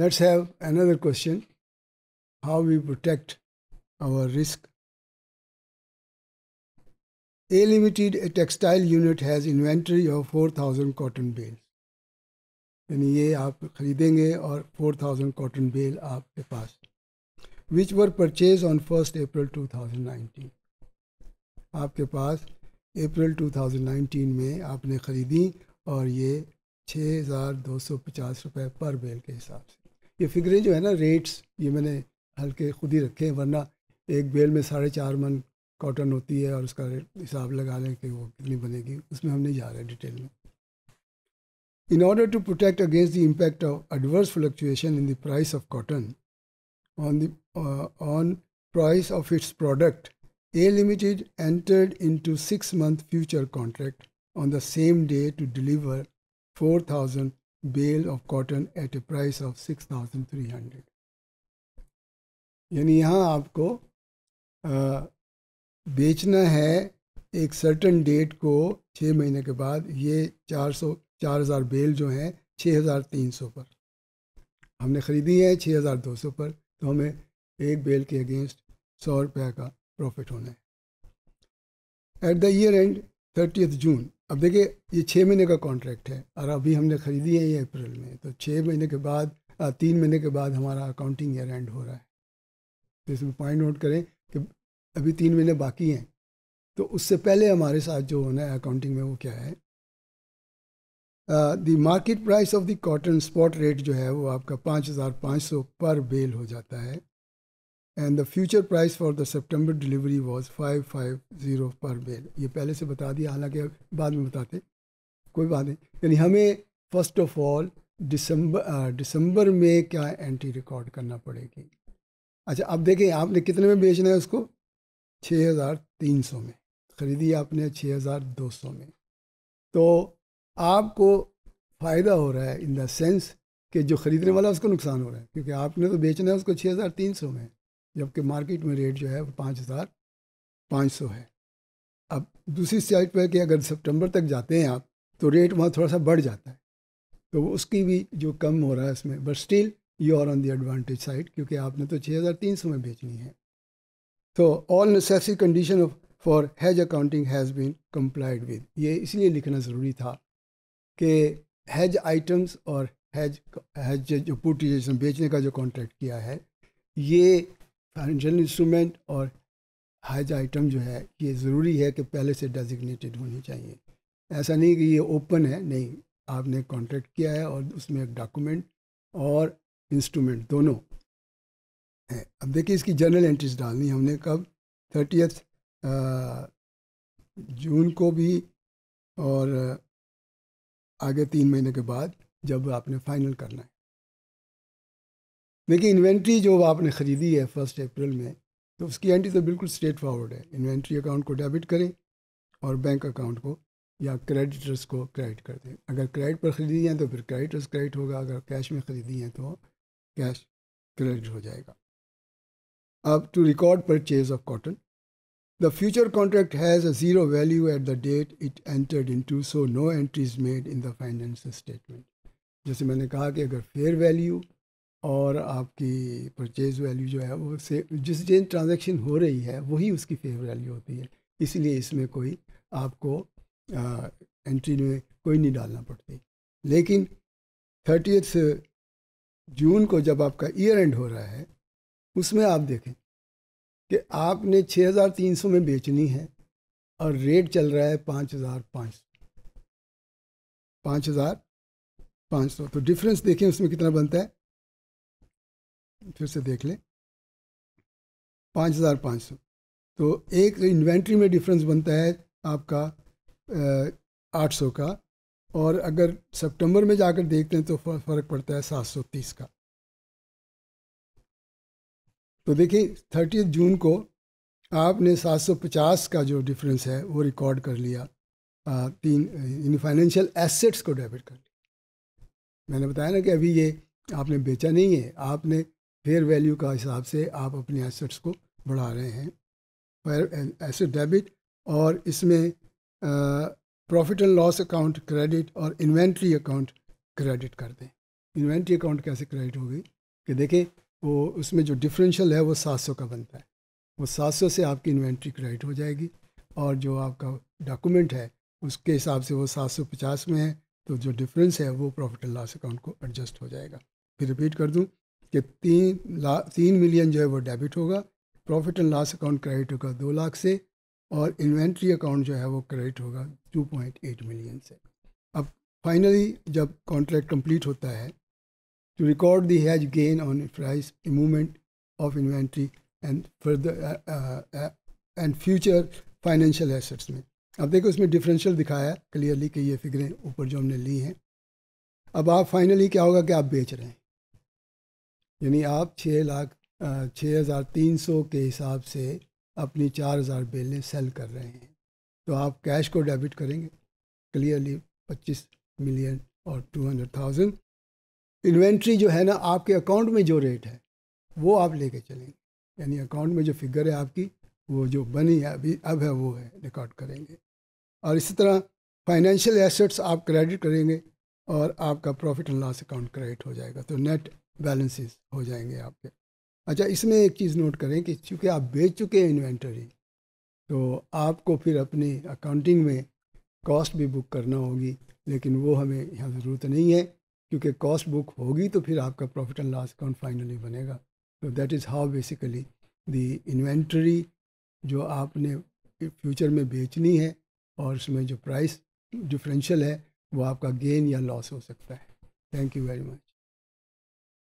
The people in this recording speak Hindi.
let's have another question how we protect our risk a limited a textile unit has inventory of 4000 cotton bales yani ye aap khareedenge aur 4000 cotton bale आपके paas which were purchased on 1st april 2019 आपके paas अप्रैल 2019 में आपने ख़रीदी और ये 6250 रुपए पर बेल के हिसाब से ये फिगरें जो है ना रेट्स ये मैंने हल्के खुद ही रखे हैं वरना एक बेल में साढ़े चार मन कॉटन होती है और उसका हिसाब लगा लें कि वो कितनी बनेगी उसमें हम नहीं जा रहे डिटेल में in order to protect against the impact of adverse fluctuation in the price of cotton on दिन price of its product A limited entered into six month future contract on the same day to deliver four thousand bale of cotton at a price of six thousand three hundred यानी यहाँ आपको आ, बेचना है एक सर्टन डेट को छः महीने के बाद ये चार सौ चार हज़ार बेल जो हैं छः हज़ार तीन सौ पर हमने ख़रीदी है छः हज़ार दो सौ पर तो हमें एक बेल के अगेंस्ट सौ रुपये का प्रॉफिट होना है at the year end thirtieth June अब देखिए ये छः महीने का कॉन्ट्रैक्ट है और अभी हमने ख़रीदी है ये अप्रैल में तो छः महीने के बाद तीन महीने के बाद हमारा अकाउंटिंग ईयर एंड हो रहा है तो इसमें पॉइंट नोट करें कि अभी तीन महीने बाकी हैं तो उससे पहले हमारे साथ जो होना है अकाउंटिंग में वो क्या है the market price of the cotton spot rate जो है वो आपका पाँच हज़ार पाँच सौ पर बेल हो जाता है and the future price for the September delivery was five five zero पर बेल ये पहले से बता दिया हालांकि बाद में बताते कोई बात नहीं यानी हमें फर्स्ट ऑफ ऑल दिसंबर दिसंबर में क्या एंट्री रिकॉर्ड करना पड़ेगी अच्छा अब देखें आपने कितने में बेचना है उसको छः हज़ार तीन सौ में ख़रीदी आपने छः हज़ार दो सौ में तो आपको फ़ायदा हो रहा है इन द सेंस कि जो ख़रीदने वाला उसको नुकसान हो रहा है क्योंकि आपने तो बेचना है उसको छः हज़ार तीन सौ में जबकि मार्केट में रेट जो है वो पाँच हज़ार पाँच सौ है अब दूसरी साइड पर कि अगर सितंबर तक जाते हैं आप तो रेट वहाँ थोड़ा सा बढ़ जाता है तो उसकी भी जो कम हो रहा है इसमें but still you are on the advantage side क्योंकि आपने तो छः हज़ार तीन सौ में बेचनी है तो all necessary condition of for hedge accounting has been complied with ये इसलिए लिखना ज़रूरी था कि हैज आइटम्स और हैज हैज जो पुट बेचने का जो कॉन्ट्रैक्ट किया है ये फाइनेंशियल इंस्ट्रूमेंट और हाइज आइटम जो है ये ज़रूरी है कि पहले से डेजिग्नेटेड होने चाहिए ऐसा नहीं कि ये ओपन है नहीं आपने कॉन्ट्रैक्ट किया है और उसमें एक डॉक्यूमेंट और इंस्ट्रूमेंट दोनों है अब देखिए इसकी जनरल एंट्रीज डालनी हमने कब थर्टीथ जून को भी और आगे तीन महीने के बाद जब आपने फाइनल करना है देखिए इन्वेंट्री जो आपने ख़रीदी है फर्स्ट अप्रैल में तो उसकी एंट्री तो बिल्कुल स्ट्रेट फॉरवर्ड है इन्वेंट्री अकाउंट को डेबिट करें और बैंक अकाउंट को या क्रेडिटर्स को क्रेडिट कर दें अगर क्रेडिट पर ख़रीदी हैं तो फिर क्रेडिटर्स क्रेडिट होगा अगर कैश में ख़रीदी हैं तो कैश क्रेडिट हो जाएगा अब to record purchase of cotton the future contract has a zero value at the date it entered into so no entries made in the financial statement जैसे मैंने कहा कि अगर फेयर वैल्यू और आपकी परचेज वैल्यू जो है वो से जिस दिन ट्रांजेक्शन हो रही है वही उसकी फेयर वैल्यू होती है इसलिए इसमें कोई आपको आ, एंट्री में कोई नहीं डालना पड़ती लेकिन थर्टी जून को जब आपका ईयर एंड हो रहा है उसमें आप देखें कि आपने 6,300 में बेचनी है और रेट चल रहा है पाँच हज़ार पाँच सौ पाँच हज़ार पाँच सौ तो डिफरेंस देखें उसमें कितना बनता है फिर से देख लें पाँच हज़ार पाँच सौ तो एक इन्वेंट्री में डिफरेंस बनता है आपका आठ सौ का और अगर सितंबर में जाकर देखते हैं तो फ़र्क पड़ता है सात सौ तीस का तो देखिए थर्टी जून को आपने सात सौ पचास का जो डिफरेंस है वो रिकॉर्ड कर लिया आ, तीन इन फाइनेंशियल एसेट्स को डेबिट कर लिया मैंने बताया ना कि अभी ये आपने बेचा नहीं है आपने फेयर वैल्यू का हिसाब से आप अपने एसेट्स को बढ़ा रहे हैं फेयर एसेट डेबिट और इसमें profit and loss account credit और इन्वेंट्री अकाउंट क्रेडिट कर दें इन्वेंट्री अकाउंट कैसे क्रेडिट होगी कि देखें वो उसमें जो डिफरेंशियल है वो सात सौ का बनता है वो सात सौ से आपकी इन्वेंट्री क्रेडिट हो जाएगी और जो आपका डॉक्यूमेंट है उसके हिसाब से वो सात सौ पचास में है तो जो डिफरेंस है वो प्रॉफिट एंड लॉस अकाउंट को एडजस्ट हो जाएगा फिर रिपीट कर दूँ कि तीन ला तीन मिलियन जो है वो डेबिट होगा profit and loss account credit होगा दो लाख से और इन्वेंट्री अकाउंट जो है वो क्रेडिट होगा टू पॉइंट एट मिलियन से अब फाइनली जब कॉन्ट्रैक्ट कंप्लीट होता है to record the hedge gain on price movement of inventory and further and future financial assets में अब देखो इसमें डिफरेंशियल दिखाया क्लियरली कि ये फिगरें ऊपर जो हमने ली हैं अब आप फाइनली क्या होगा कि आप बेच रहे हैं यानी आप छः लाख छः हज़ार तीन सौ के हिसाब से अपनी चार हज़ार बेलें सेल कर रहे हैं तो आप कैश को डेबिट करेंगे क्लियरली पच्चीस मिलियन और टू हंड्रेड थाउजेंड इन्वेंट्री जो है ना आपके अकाउंट में जो रेट है वो आप लेके चलेंगे यानी अकाउंट में जो फिगर है आपकी वो जो बनी है अभी अब है वो है रिकॉर्ड करेंगे और इसी तरह फाइनेंशियल एसेट्स आप क्रेडिट करेंगे और आपका profit and loss account credit हो जाएगा तो नेट बैलेंसेस हो जाएंगे आपके अच्छा इसमें एक चीज़ नोट करें कि चूँकि आप बेच चुके हैं इन्वेंटरी तो आपको फिर अपने अकाउंटिंग में कॉस्ट भी बुक करना होगी लेकिन वो हमें यहाँ ज़रूरत नहीं है क्योंकि कॉस्ट बुक होगी तो फिर आपका profit and loss account finally बनेगा तो that is how basically the inventory जो आपने फ्यूचर में बेचनी है और उसमें जो प्राइस डिफरेंशियल है वो आपका गेन या लॉस हो सकता है थैंक यू वेरी मच